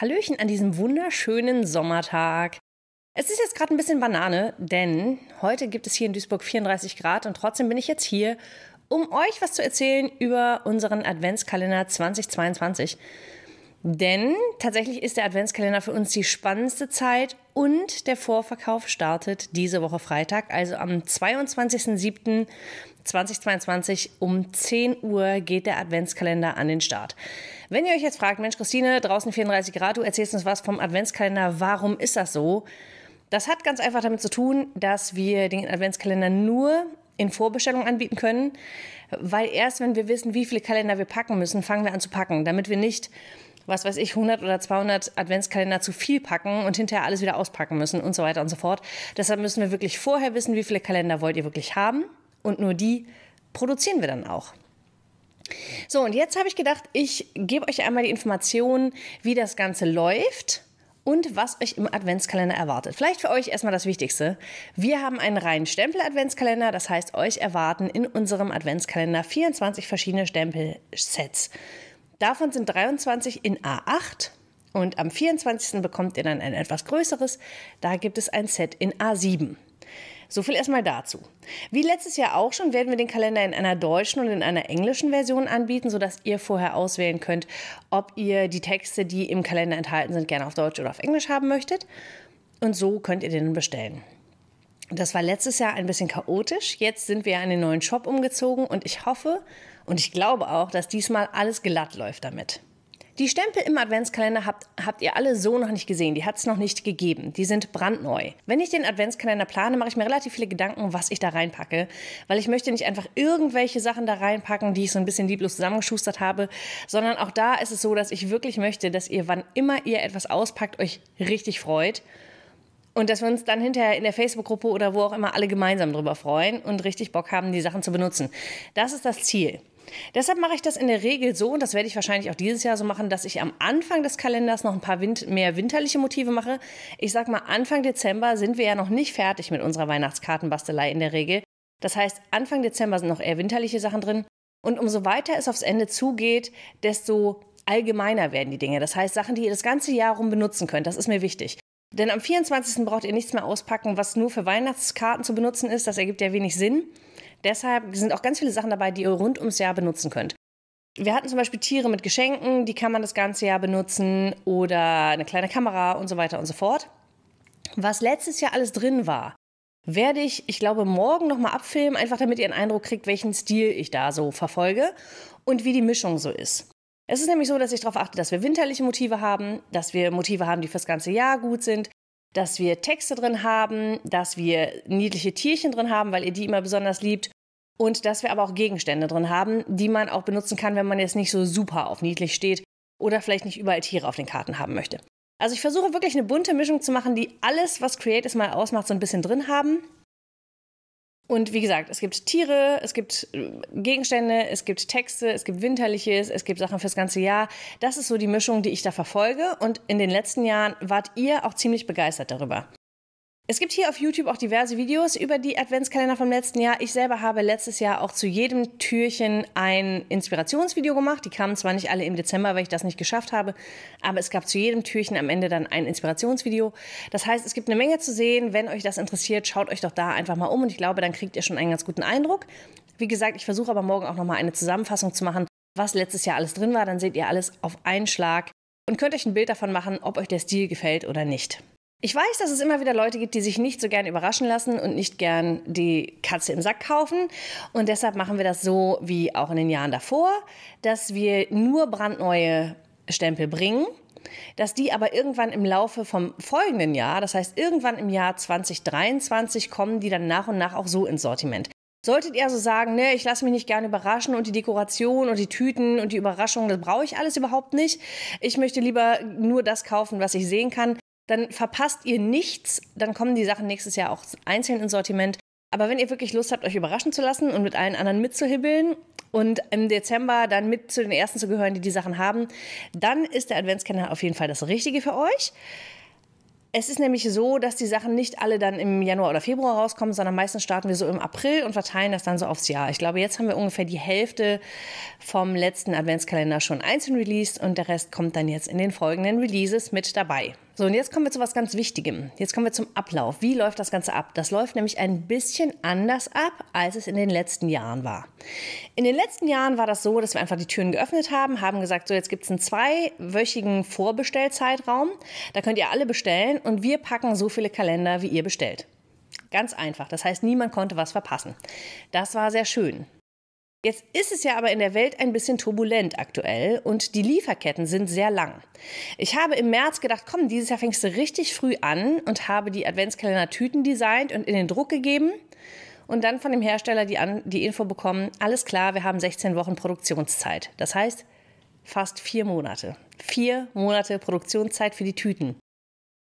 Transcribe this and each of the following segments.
Hallöchen an diesem wunderschönen Sommertag. Es ist jetzt gerade ein bisschen Banane, denn heute gibt es hier in Duisburg 34 Grad und trotzdem bin ich jetzt hier, um euch was zu erzählen über unseren Adventskalender 2022. Denn tatsächlich ist der Adventskalender für uns die spannendste Zeit und der Vorverkauf startet diese Woche Freitag, also am 22.07.2022 um 10 Uhr geht der Adventskalender an den Start. Wenn ihr euch jetzt fragt, Mensch, Christine, draußen 34 Grad, du erzählst uns was vom Adventskalender, warum ist das so? Das hat ganz einfach damit zu tun, dass wir den Adventskalender nur in Vorbestellung anbieten können, weil erst wenn wir wissen, wie viele Kalender wir packen müssen, fangen wir an zu packen, damit wir nicht was weiß ich, 100 oder 200 Adventskalender zu viel packen und hinterher alles wieder auspacken müssen und so weiter und so fort. Deshalb müssen wir wirklich vorher wissen, wie viele Kalender wollt ihr wirklich haben und nur die produzieren wir dann auch. So, und jetzt habe ich gedacht, ich gebe euch einmal die Informationen, wie das Ganze läuft und was euch im Adventskalender erwartet. Vielleicht für euch erstmal das Wichtigste. Wir haben einen reinen Stempel-Adventskalender, das heißt, euch erwarten in unserem Adventskalender 24 verschiedene Stempelsets. Davon sind 23 in A8 und am 24. bekommt ihr dann ein etwas größeres. Da gibt es ein Set in A7. So viel erstmal dazu. Wie letztes Jahr auch schon werden wir den Kalender in einer deutschen und in einer englischen Version anbieten, sodass ihr vorher auswählen könnt, ob ihr die Texte, die im Kalender enthalten sind, gerne auf Deutsch oder auf Englisch haben möchtet. Und so könnt ihr den bestellen. Das war letztes Jahr ein bisschen chaotisch. Jetzt sind wir in den neuen Shop umgezogen und ich hoffe und ich glaube auch, dass diesmal alles glatt läuft damit. Die Stempel im Adventskalender habt, habt ihr alle so noch nicht gesehen. Die hat es noch nicht gegeben. Die sind brandneu. Wenn ich den Adventskalender plane, mache ich mir relativ viele Gedanken, was ich da reinpacke. Weil ich möchte nicht einfach irgendwelche Sachen da reinpacken, die ich so ein bisschen lieblos zusammengeschustert habe. Sondern auch da ist es so, dass ich wirklich möchte, dass ihr, wann immer ihr etwas auspackt, euch richtig freut. Und dass wir uns dann hinterher in der Facebook-Gruppe oder wo auch immer alle gemeinsam drüber freuen und richtig Bock haben, die Sachen zu benutzen. Das ist das Ziel. Deshalb mache ich das in der Regel so, und das werde ich wahrscheinlich auch dieses Jahr so machen, dass ich am Anfang des Kalenders noch ein paar Wind mehr winterliche Motive mache. Ich sag mal, Anfang Dezember sind wir ja noch nicht fertig mit unserer Weihnachtskartenbastelei in der Regel. Das heißt, Anfang Dezember sind noch eher winterliche Sachen drin. Und umso weiter es aufs Ende zugeht, desto allgemeiner werden die Dinge. Das heißt, Sachen, die ihr das ganze Jahr rum benutzen könnt, das ist mir wichtig. Denn am 24. braucht ihr nichts mehr auspacken, was nur für Weihnachtskarten zu benutzen ist. Das ergibt ja wenig Sinn. Deshalb sind auch ganz viele Sachen dabei, die ihr rund ums Jahr benutzen könnt. Wir hatten zum Beispiel Tiere mit Geschenken, die kann man das ganze Jahr benutzen oder eine kleine Kamera und so weiter und so fort. Was letztes Jahr alles drin war, werde ich, ich glaube, morgen nochmal abfilmen, einfach damit ihr einen Eindruck kriegt, welchen Stil ich da so verfolge und wie die Mischung so ist. Es ist nämlich so, dass ich darauf achte, dass wir winterliche Motive haben, dass wir Motive haben, die fürs ganze Jahr gut sind, dass wir Texte drin haben, dass wir niedliche Tierchen drin haben, weil ihr die immer besonders liebt. Und dass wir aber auch Gegenstände drin haben, die man auch benutzen kann, wenn man jetzt nicht so super auf niedlich steht oder vielleicht nicht überall Tiere auf den Karten haben möchte. Also ich versuche wirklich eine bunte Mischung zu machen, die alles, was Create is mal ausmacht, so ein bisschen drin haben. Und wie gesagt, es gibt Tiere, es gibt äh, Gegenstände, es gibt Texte, es gibt Winterliches, es gibt Sachen fürs ganze Jahr. Das ist so die Mischung, die ich da verfolge. Und in den letzten Jahren wart ihr auch ziemlich begeistert darüber. Es gibt hier auf YouTube auch diverse Videos über die Adventskalender vom letzten Jahr. Ich selber habe letztes Jahr auch zu jedem Türchen ein Inspirationsvideo gemacht. Die kamen zwar nicht alle im Dezember, weil ich das nicht geschafft habe, aber es gab zu jedem Türchen am Ende dann ein Inspirationsvideo. Das heißt, es gibt eine Menge zu sehen. Wenn euch das interessiert, schaut euch doch da einfach mal um und ich glaube, dann kriegt ihr schon einen ganz guten Eindruck. Wie gesagt, ich versuche aber morgen auch nochmal eine Zusammenfassung zu machen, was letztes Jahr alles drin war. Dann seht ihr alles auf einen Schlag und könnt euch ein Bild davon machen, ob euch der Stil gefällt oder nicht. Ich weiß, dass es immer wieder Leute gibt, die sich nicht so gern überraschen lassen und nicht gern die Katze im Sack kaufen. Und deshalb machen wir das so wie auch in den Jahren davor, dass wir nur brandneue Stempel bringen dass die aber irgendwann im Laufe vom folgenden Jahr, das heißt irgendwann im Jahr 2023, kommen die dann nach und nach auch so ins Sortiment. Solltet ihr also sagen, ne, ich lasse mich nicht gerne überraschen und die Dekoration und die Tüten und die Überraschungen, das brauche ich alles überhaupt nicht. Ich möchte lieber nur das kaufen, was ich sehen kann, dann verpasst ihr nichts. Dann kommen die Sachen nächstes Jahr auch einzeln ins Sortiment. Aber wenn ihr wirklich Lust habt, euch überraschen zu lassen und mit allen anderen mitzuhibbeln und im Dezember dann mit zu den ersten zu gehören, die die Sachen haben, dann ist der Adventskalender auf jeden Fall das Richtige für euch. Es ist nämlich so, dass die Sachen nicht alle dann im Januar oder Februar rauskommen, sondern meistens starten wir so im April und verteilen das dann so aufs Jahr. Ich glaube, jetzt haben wir ungefähr die Hälfte vom letzten Adventskalender schon einzeln released und der Rest kommt dann jetzt in den folgenden Releases mit dabei. So, und jetzt kommen wir zu was ganz Wichtigem. Jetzt kommen wir zum Ablauf. Wie läuft das Ganze ab? Das läuft nämlich ein bisschen anders ab, als es in den letzten Jahren war. In den letzten Jahren war das so, dass wir einfach die Türen geöffnet haben, haben gesagt, so jetzt gibt es einen zweiwöchigen Vorbestellzeitraum. Da könnt ihr alle bestellen und wir packen so viele Kalender, wie ihr bestellt. Ganz einfach. Das heißt, niemand konnte was verpassen. Das war sehr schön. Jetzt ist es ja aber in der Welt ein bisschen turbulent aktuell und die Lieferketten sind sehr lang. Ich habe im März gedacht, komm, dieses Jahr fängst du richtig früh an und habe die Adventskalender-Tüten designt und in den Druck gegeben und dann von dem Hersteller die, an, die Info bekommen, alles klar, wir haben 16 Wochen Produktionszeit. Das heißt, fast vier Monate. Vier Monate Produktionszeit für die Tüten.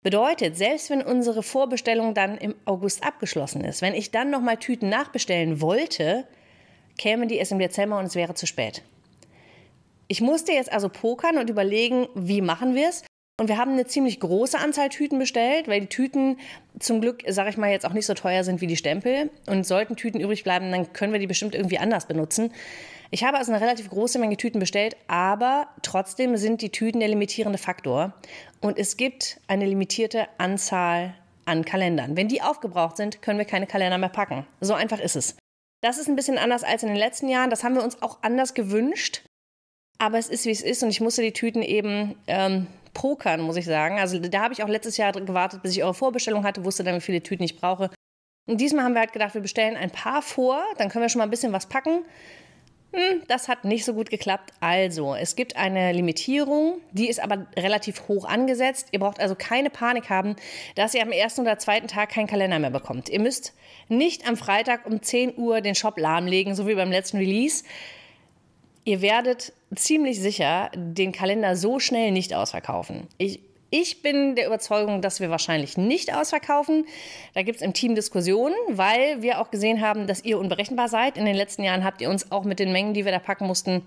Bedeutet, selbst wenn unsere Vorbestellung dann im August abgeschlossen ist, wenn ich dann nochmal Tüten nachbestellen wollte, kämen die erst im Dezember und es wäre zu spät. Ich musste jetzt also pokern und überlegen, wie machen wir es. Und wir haben eine ziemlich große Anzahl Tüten bestellt, weil die Tüten zum Glück, sage ich mal, jetzt auch nicht so teuer sind wie die Stempel. Und sollten Tüten übrig bleiben, dann können wir die bestimmt irgendwie anders benutzen. Ich habe also eine relativ große Menge Tüten bestellt, aber trotzdem sind die Tüten der limitierende Faktor. Und es gibt eine limitierte Anzahl an Kalendern. Wenn die aufgebraucht sind, können wir keine Kalender mehr packen. So einfach ist es. Das ist ein bisschen anders als in den letzten Jahren. Das haben wir uns auch anders gewünscht. Aber es ist, wie es ist. Und ich musste die Tüten eben ähm, pokern, muss ich sagen. Also da habe ich auch letztes Jahr gewartet, bis ich eure Vorbestellung hatte, wusste dann, wie viele Tüten ich brauche. Und diesmal haben wir halt gedacht, wir bestellen ein paar vor, dann können wir schon mal ein bisschen was packen. Hm, das hat nicht so gut geklappt. Also, es gibt eine Limitierung, die ist aber relativ hoch angesetzt. Ihr braucht also keine Panik haben, dass ihr am ersten oder zweiten Tag keinen Kalender mehr bekommt. Ihr müsst nicht am Freitag um 10 Uhr den Shop lahmlegen, so wie beim letzten Release. Ihr werdet ziemlich sicher den Kalender so schnell nicht ausverkaufen. Ich ich bin der Überzeugung, dass wir wahrscheinlich nicht ausverkaufen. Da gibt es im Team Diskussionen, weil wir auch gesehen haben, dass ihr unberechenbar seid. In den letzten Jahren habt ihr uns auch mit den Mengen, die wir da packen mussten,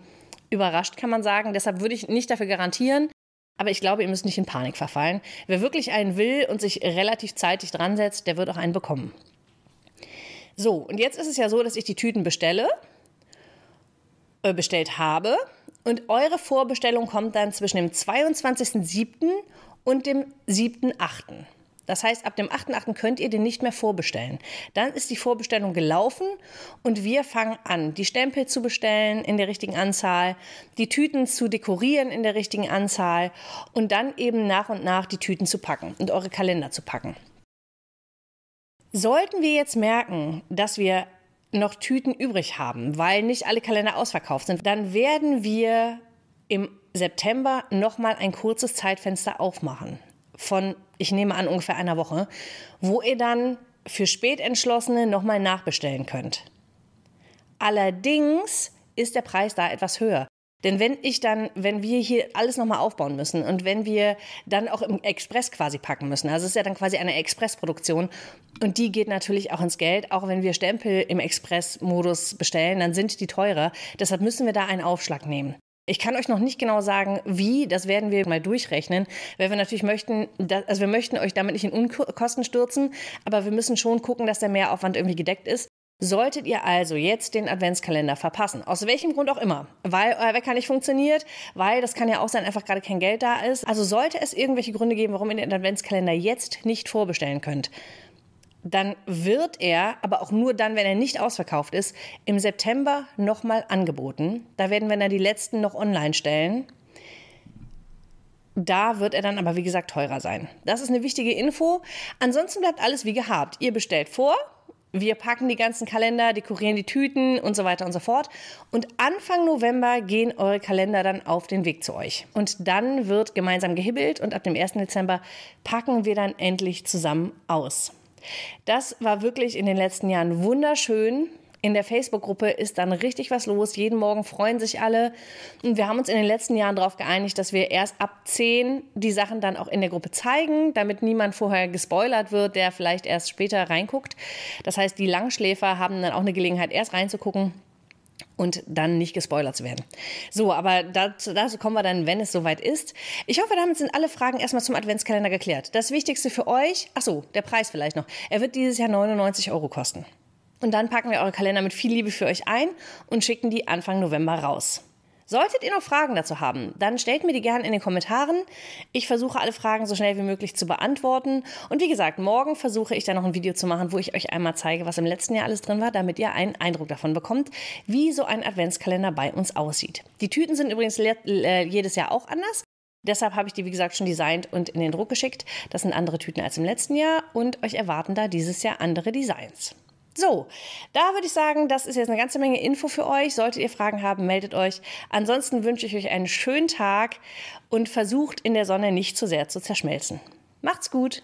überrascht, kann man sagen. Deshalb würde ich nicht dafür garantieren. Aber ich glaube, ihr müsst nicht in Panik verfallen. Wer wirklich einen will und sich relativ zeitig dran setzt, der wird auch einen bekommen. So, und jetzt ist es ja so, dass ich die Tüten bestelle, äh, bestellt habe. Und eure Vorbestellung kommt dann zwischen dem 22.07 und dem 7.8. Das heißt, ab dem 8.8. könnt ihr den nicht mehr vorbestellen. Dann ist die Vorbestellung gelaufen und wir fangen an, die Stempel zu bestellen in der richtigen Anzahl, die Tüten zu dekorieren in der richtigen Anzahl und dann eben nach und nach die Tüten zu packen und eure Kalender zu packen. Sollten wir jetzt merken, dass wir noch Tüten übrig haben, weil nicht alle Kalender ausverkauft sind, dann werden wir im September nochmal ein kurzes Zeitfenster aufmachen von, ich nehme an, ungefähr einer Woche, wo ihr dann für Spätentschlossene nochmal nachbestellen könnt. Allerdings ist der Preis da etwas höher. Denn wenn ich dann, wenn wir hier alles nochmal aufbauen müssen und wenn wir dann auch im Express quasi packen müssen, also es ist ja dann quasi eine Expressproduktion und die geht natürlich auch ins Geld, auch wenn wir Stempel im Express-Modus bestellen, dann sind die teurer. Deshalb müssen wir da einen Aufschlag nehmen. Ich kann euch noch nicht genau sagen, wie, das werden wir mal durchrechnen, weil wir natürlich möchten, dass, also wir möchten euch damit nicht in Unkosten stürzen, aber wir müssen schon gucken, dass der Mehraufwand irgendwie gedeckt ist. Solltet ihr also jetzt den Adventskalender verpassen, aus welchem Grund auch immer, weil euer Wecker nicht funktioniert, weil das kann ja auch sein, einfach gerade kein Geld da ist. Also sollte es irgendwelche Gründe geben, warum ihr den Adventskalender jetzt nicht vorbestellen könnt, dann wird er, aber auch nur dann, wenn er nicht ausverkauft ist, im September nochmal angeboten. Da werden wir dann die letzten noch online stellen. Da wird er dann aber, wie gesagt, teurer sein. Das ist eine wichtige Info. Ansonsten bleibt alles wie gehabt. Ihr bestellt vor, wir packen die ganzen Kalender, dekorieren die Tüten und so weiter und so fort. Und Anfang November gehen eure Kalender dann auf den Weg zu euch. Und dann wird gemeinsam gehibbelt und ab dem 1. Dezember packen wir dann endlich zusammen aus. Das war wirklich in den letzten Jahren wunderschön. In der Facebook-Gruppe ist dann richtig was los. Jeden Morgen freuen sich alle. Und wir haben uns in den letzten Jahren darauf geeinigt, dass wir erst ab 10 die Sachen dann auch in der Gruppe zeigen, damit niemand vorher gespoilert wird, der vielleicht erst später reinguckt. Das heißt, die Langschläfer haben dann auch eine Gelegenheit, erst reinzugucken und dann nicht gespoilert zu werden. So, aber dazu, dazu kommen wir dann, wenn es soweit ist. Ich hoffe, damit sind alle Fragen erstmal zum Adventskalender geklärt. Das Wichtigste für euch, ach so, der Preis vielleicht noch. Er wird dieses Jahr 99 Euro kosten. Und dann packen wir eure Kalender mit viel Liebe für euch ein und schicken die Anfang November raus. Solltet ihr noch Fragen dazu haben, dann stellt mir die gerne in den Kommentaren. Ich versuche alle Fragen so schnell wie möglich zu beantworten. Und wie gesagt, morgen versuche ich dann noch ein Video zu machen, wo ich euch einmal zeige, was im letzten Jahr alles drin war, damit ihr einen Eindruck davon bekommt, wie so ein Adventskalender bei uns aussieht. Die Tüten sind übrigens äh, jedes Jahr auch anders. Deshalb habe ich die, wie gesagt, schon designt und in den Druck geschickt. Das sind andere Tüten als im letzten Jahr und euch erwarten da dieses Jahr andere Designs. So, da würde ich sagen, das ist jetzt eine ganze Menge Info für euch. Solltet ihr Fragen haben, meldet euch. Ansonsten wünsche ich euch einen schönen Tag und versucht in der Sonne nicht zu sehr zu zerschmelzen. Macht's gut!